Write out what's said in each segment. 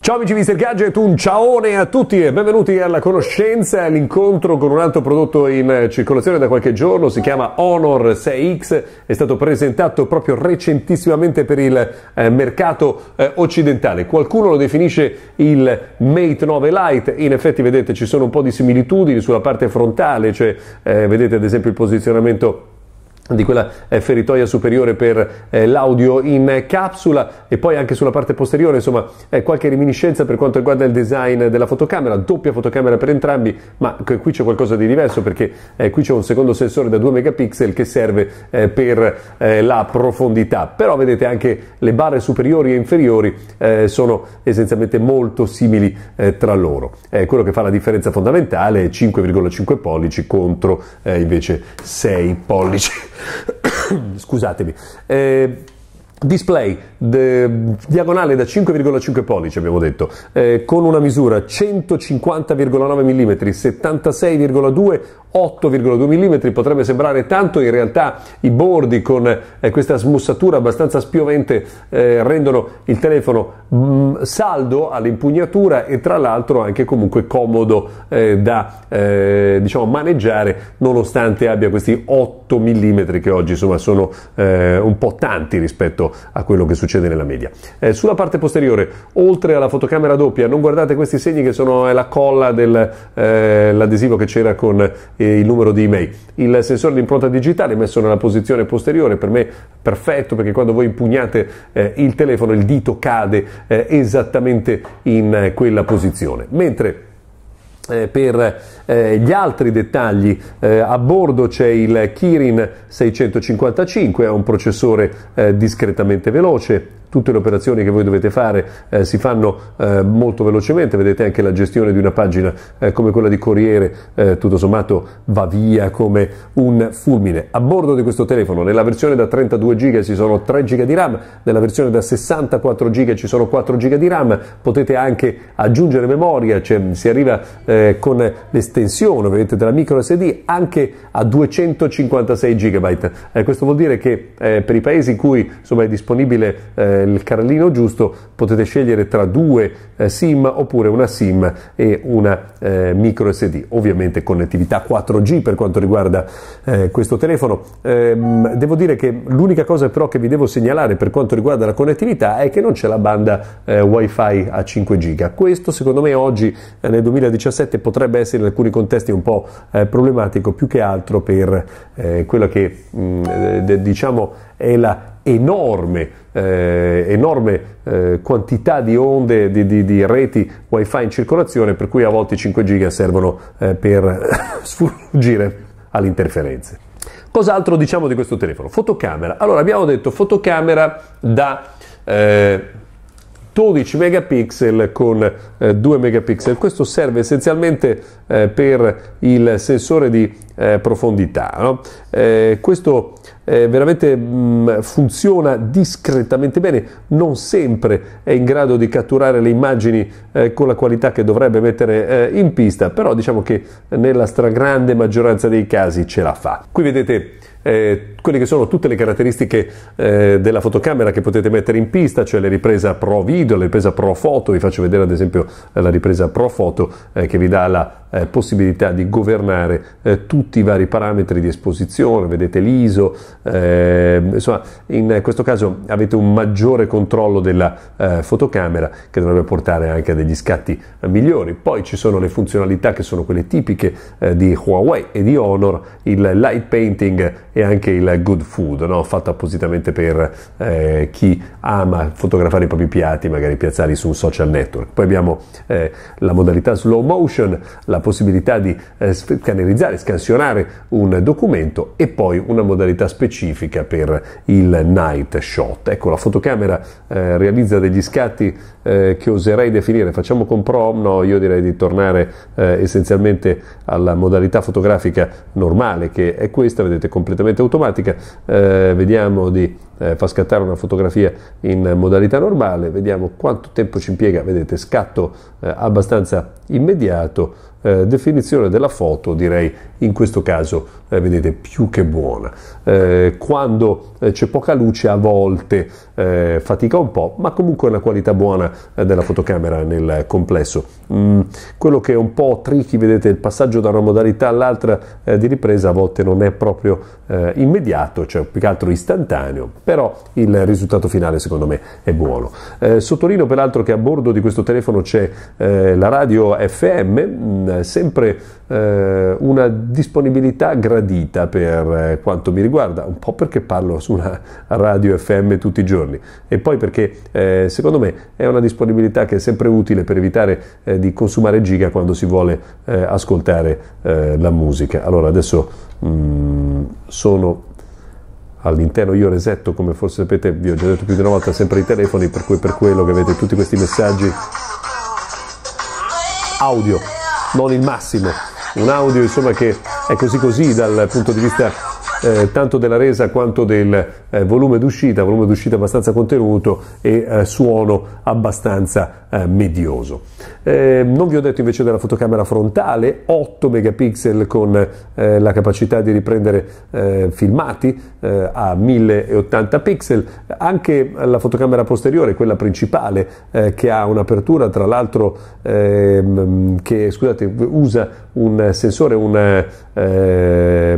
Ciao amici di Mr. Gadget, un ciaone a tutti e benvenuti alla conoscenza, all'incontro con un altro prodotto in circolazione da qualche giorno, si chiama Honor 6X, è stato presentato proprio recentissimamente per il eh, mercato eh, occidentale, qualcuno lo definisce il Mate 9 Lite, in effetti vedete ci sono un po' di similitudini sulla parte frontale, cioè eh, vedete ad esempio il posizionamento di quella eh, feritoia superiore per eh, l'audio in capsula e poi anche sulla parte posteriore insomma eh, qualche reminiscenza per quanto riguarda il design della fotocamera doppia fotocamera per entrambi ma qui c'è qualcosa di diverso perché qui c'è un secondo sensore da 2 megapixel che serve per la profondità però vedete anche le barre superiori e inferiori sono essenzialmente molto simili tra loro quello che fa la differenza fondamentale è 5,5 pollici contro invece 6 pollici Scusatemi. Eh, Display de, diagonale da 5,5 pollici, abbiamo detto, eh, con una misura 150,9 mm, 76,2, 8,2 mm, potrebbe sembrare tanto, in realtà i bordi con eh, questa smussatura abbastanza spiovente eh, rendono il telefono mh, mm, saldo all'impugnatura e tra l'altro anche comunque comodo eh, da eh, diciamo, maneggiare nonostante abbia questi 8 mm che oggi insomma, sono eh, un po' tanti rispetto rispetto a quello che succede nella media. Eh, sulla parte posteriore, oltre alla fotocamera doppia, non guardate questi segni che sono la colla dell'adesivo eh, che c'era con eh, il numero di email. Il sensore di impronta digitale è messo nella posizione posteriore, per me perfetto perché quando voi impugnate eh, il telefono il dito cade eh, esattamente in eh, quella posizione. Mentre eh, per eh, gli altri dettagli eh, a bordo c'è il Kirin 655, è un processore eh, discretamente veloce, tutte le operazioni che voi dovete fare eh, si fanno eh, molto velocemente, vedete anche la gestione di una pagina eh, come quella di Corriere, eh, tutto sommato va via come un fulmine. A bordo di questo telefono, nella versione da 32 GB ci sono 3 GB di RAM, nella versione da 64 GB ci sono 4 GB di RAM, potete anche aggiungere memoria, cioè, si arriva eh, con l'estensione vedete, della micro SD anche a 256 GB. Eh, questo vuol dire che per i paesi in cui insomma, è disponibile il carrellino giusto potete scegliere tra due eh, SIM oppure una SIM e una eh, micro SD. Ovviamente connettività 4G per quanto riguarda eh, questo telefono. Ehm, devo dire che l'unica cosa però che vi devo segnalare per quanto riguarda la connettività è che non c'è la banda eh, WiFi a 5 giga. Questo secondo me oggi eh, nel 2017 potrebbe essere in alcuni contesti un po' eh, problematico più che altro per quella che mh, mm, diciamo è la enorme eh, enorme eh, quantità di onde, di, di, di, reti wifi in circolazione, per cui a volte 5 giga servono eh, per sfuggire alle interferenze. Cos'altro diciamo di questo telefono? Fotocamera. Allora abbiamo detto fotocamera da... 12 eh, megapixel con eh, 2 megapixel. Questo serve essenzialmente eh, per il sensore di eh, profondità. No? Eh, questo eh, veramente mh, mm, funziona discretamente bene, non sempre è in grado di catturare le immagini eh, con la qualità che dovrebbe mettere eh, in pista, però diciamo che nella stragrande maggioranza dei casi ce la fa. Qui vedete eh, quelle che sono tutte le caratteristiche eh, della fotocamera che potete mettere in pista, cioè le riprese pro video, le riprese pro foto, vi faccio vedere ad esempio la ripresa pro foto eh, che vi dà la eh, possibilità di governare eh, tutti i vari parametri di esposizione, vedete l'ISO, eh, insomma in questo caso avete un maggiore controllo della eh, fotocamera che dovrebbe portare anche a degli scatti eh, migliori. Poi ci sono le funzionalità che sono quelle tipiche eh, di Huawei e di Honor, il light painting e anche il good food, no? fatto appositamente per chi ama fotografare i propri piatti, magari piazzarli su un social network. Poi abbiamo la modalità slow motion, la possibilità di eh, scannerizzare, scansionare un documento e poi una modalità specifica per il night shot. Ecco, la fotocamera eh, realizza degli scatti eh, che oserei definire, facciamo con prom, no, io direi di tornare eh, essenzialmente alla modalità fotografica normale che è questa, vedete, completamente automatica, eh, vediamo di eh, far scattare una fotografia in modalità normale, vediamo quanto tempo ci impiega, vedete, scatto abbastanza immediato, eh, definizione della foto direi in questo caso eh, vedete, più che buona. Eh, quando eh, c'è poca luce a volte eh, fatica un po', ma comunque è una qualità buona eh, della fotocamera nel complesso. Mm, quello che è un po' tricky, vedete, il passaggio da una modalità all'altra di ripresa a volte non è proprio immediato, cioè più che altro istantaneo, però il risultato finale secondo me è buono. sottolineo peraltro che a bordo di questo telefono c'è la radio FM, mh, mm, sempre una disponibilità gradita tradita per eh, quanto mi riguarda, un po' perché parlo su una radio FM tutti i giorni e poi perché eh, secondo me è una disponibilità che è sempre utile per evitare eh, di consumare giga quando si vuole eh, ascoltare eh, la musica. Allora adesso mh, mm, sono all'interno io resetto come forse sapete vi ho già detto più di una volta sempre i telefoni per cui per quello che avete tutti questi messaggi audio non il massimo un audio insomma che è così così dal punto di vista eh, tanto della resa quanto del eh, volume d'uscita, volume d'uscita abbastanza contenuto e eh, suono abbastanza eh, medioso. Ehm, non vi ho detto invece della fotocamera frontale, 8 megapixel con eh, la capacità di riprendere eh, filmati a 1080 pixel, anche la fotocamera posteriore, quella principale, che ha un'apertura tra l'altro ehm, che scusate, usa un sensore, un,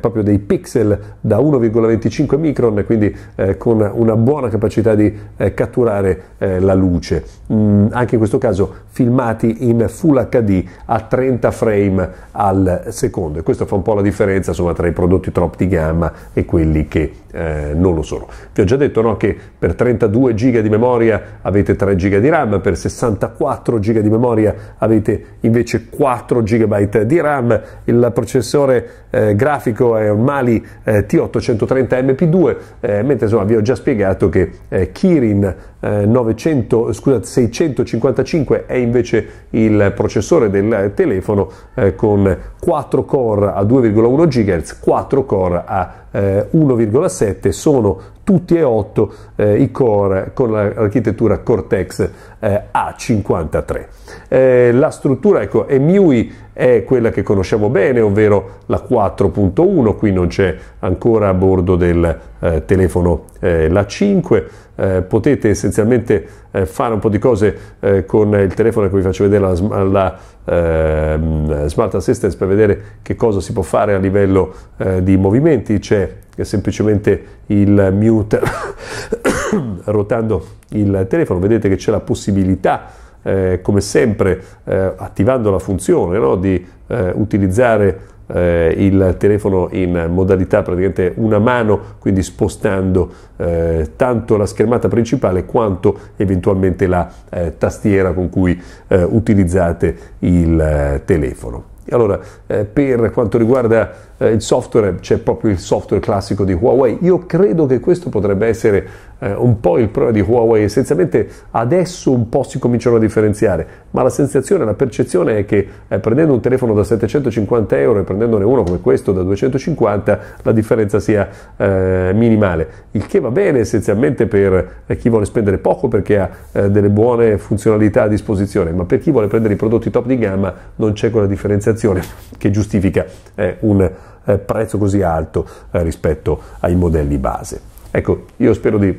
proprio dei pixel da 1,25 micron, quindi eh, con una buona capacità di eh, catturare eh, la luce. Mm, anche in questo caso filmati in Full HD a 30 frame al secondo e questo fa un po' la differenza insomma, tra i prodotti troppo di gamma e quelli che eh, non lo sono. Vi ho già detto no, che per 32 giga di memoria avete 3 giga di RAM, per 64 giga di memoria avete invece 4 GB di RAM, il processore eh, grafico è un Mali eh, T830 MP2, eh, mentre insomma vi ho già spiegato che eh, Kirin 900, scusate, 655 è invece il processore del eh, telefono con 4 core a 2,1 GHz, 4 core a eh, 1,7 sono tutti e 8 eh, i core con l'architettura Cortex eh, A53. Eh, la struttura, ecco, MIUI è quella che conosciamo bene, ovvero la 4.1, qui non c'è ancora a bordo del eh, telefono eh, la 5, eh, potete essenzialmente eh, fare un po' di cose eh, con il telefono che vi faccio vedere la, la ehm, Smart Assistance per vedere che cosa si può fare a livello eh, di movimenti, c'è semplicemente il mute rotando il telefono, vedete che c'è la possibilità eh, come sempre eh, attivando la funzione no? di eh, utilizzare eh, il telefono in modalità praticamente una mano, quindi spostando eh, tanto la schermata principale quanto eventualmente la eh, tastiera con cui eh, utilizzate il eh, telefono. E allora, eh, per quanto riguarda eh, il software, c'è proprio il software classico di Huawei. Io credo che questo potrebbe essere eh, un po' il problema di Huawei, essenzialmente adesso un po' si cominciano a differenziare, ma la sensazione, la percezione è che eh, prendendo un telefono da 750 euro e prendendone uno come questo da 250 la differenza sia eh, minimale, il che va bene essenzialmente per eh, chi vuole spendere poco perché ha eh, delle buone funzionalità a disposizione, ma per chi vuole prendere i prodotti top di gamma non c'è quella differenziazione che giustifica eh, un eh, prezzo così alto eh, rispetto ai modelli base. Ecco, io spero di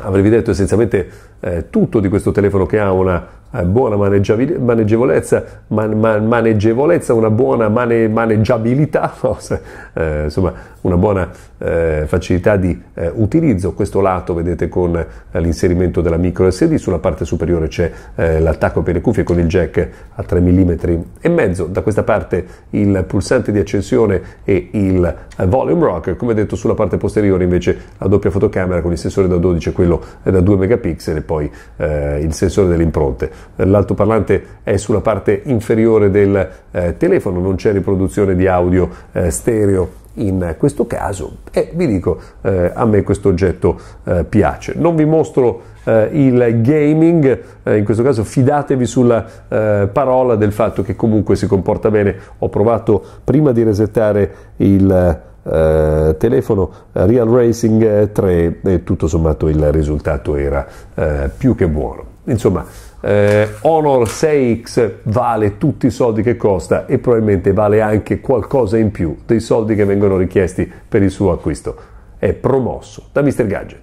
avervi detto essenzialmente eh, tutto di questo telefono che ha una eh, buona maneggevolezza, man, man, maneggevolezza, una buona mane, maneggiabilità, no, se, eh, insomma una buona eh, facilità di eh, utilizzo. Questo lato vedete con eh, l'inserimento della micro SD, sulla parte superiore c'è eh, l'attacco per le cuffie con il jack a 3 mm e mezzo, da questa parte il pulsante di accensione e il volume rock, come detto sulla parte posteriore invece la doppia fotocamera con il sensore da 12 e quello da 2 megapixel e poi il sensore delle impronte l'altoparlante è sulla parte inferiore del eh, telefono, non c'è riproduzione di audio eh, stereo in questo caso e vi dico eh, a me questo oggetto eh, piace. Non vi mostro eh, il gaming, eh, in questo caso fidatevi sulla parola del fatto che comunque si comporta bene. Ho provato prima di resettare il eh, telefono Real Racing 3 eh, e tutto sommato il risultato era eh, più che buono. Insomma, eh, Honor 6X vale tutti i soldi che costa e probabilmente vale anche qualcosa in più dei soldi che vengono richiesti per il suo acquisto. È promosso da Mr. Gadget.